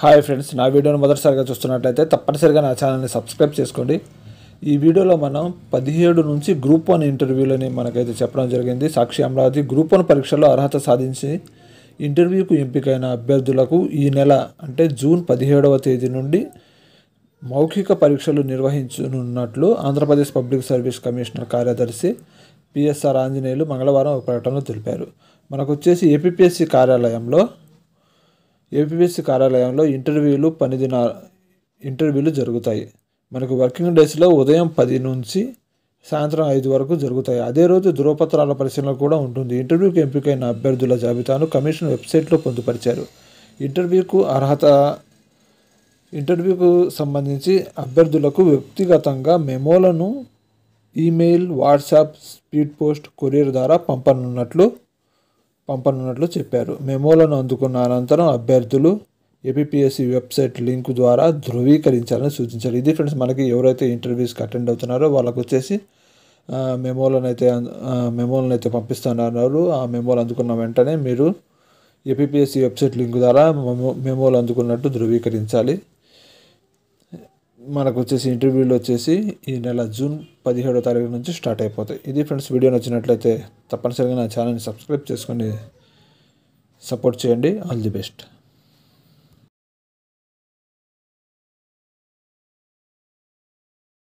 hi friends నా వీడియోను మొదటిసారిగా చూస్తున్నట్లయితే తప్పనిసరిగా నా ఛానల్ని సబ్స్క్రైబ్ చేసుకోండి ఈ వీడియోలో మనం పదిహేడు నుంచి గ్రూప్ వన్ ఇంటర్వ్యూలని మనకైతే చెప్పడం జరిగింది సాక్షి అమరావతి గ్రూప్ వన్ పరీక్షలో అర్హత సాధించి ఇంటర్వ్యూకు ఎంపికైన అభ్యర్థులకు ఈ నెల అంటే జూన్ పదిహేడవ తేదీ నుండి మౌఖిక పరీక్షలు నిర్వహించనున్నట్లు ఆంధ్రప్రదేశ్ పబ్లిక్ సర్వీస్ కమిషనర్ కార్యదర్శి పిఎస్ఆర్ ఆంజనేయులు మంగళవారం ఒక ప్రకటనలో తెలిపారు మనకు వచ్చేసి ఏపీఎస్సి కార్యాలయంలో ఏపీఎస్సీ కార్యాలయంలో ఇంటర్వ్యూలు పని దిన ఇంటర్వ్యూలు జరుగుతాయి మనకు వర్కింగ్ డేస్లో ఉదయం పది నుంచి సాయంత్రం ఐదు వరకు జరుగుతాయి అదే రోజు ధృవపత్రాల పరిశీలన కూడా ఉంటుంది ఇంటర్వ్యూకి ఎంపికైన అభ్యర్థుల జాబితాను కమిషన్ వెబ్సైట్లో పొందుపరిచారు ఇంటర్వ్యూకు అర్హత ఇంటర్వ్యూకు సంబంధించి అభ్యర్థులకు వ్యక్తిగతంగా మెమోలను email WhatsApp speed post courier ద్వారా పంపనున్నట్లు పంపనున్నట్లు చెప్పారు మెమోలను అందుకున్న అనంతరం అభ్యర్థులు ఏపీఎస్సి వెబ్సైట్ లింక్ ద్వారా ధృవీకరించాలని సూచించారు ఇది ఫ్రెండ్స్ మనకి ఎవరైతే ఇంటర్వ్యూస్కి అటెండ్ అవుతున్నారో వాళ్ళకు వచ్చేసి మెమోలను అయితే మెమోలను అయితే పంపిస్తున్నారు ఆ మెమోలు అందుకున్న వెంటనే మీరు ఏపీఎస్సి వెబ్సైట్ లింక్ ద్వారా మెమోలు అందుకున్నట్టు ధృవీకరించాలి మనకు వచ్చేసి ఇంటర్వ్యూలు వచ్చేసి ఈ నెల జూన్ పదిహేడో తారీఖు నుంచి స్టార్ట్ అయిపోతాయి ఇది ఫ్రెండ్స్ వీడియో నచ్చినట్లయితే తప్పనిసరిగా నా ఛానల్ని సబ్స్క్రైబ్ చేసుకొని సపోర్ట్ చేయండి ఆల్ ది బెస్ట్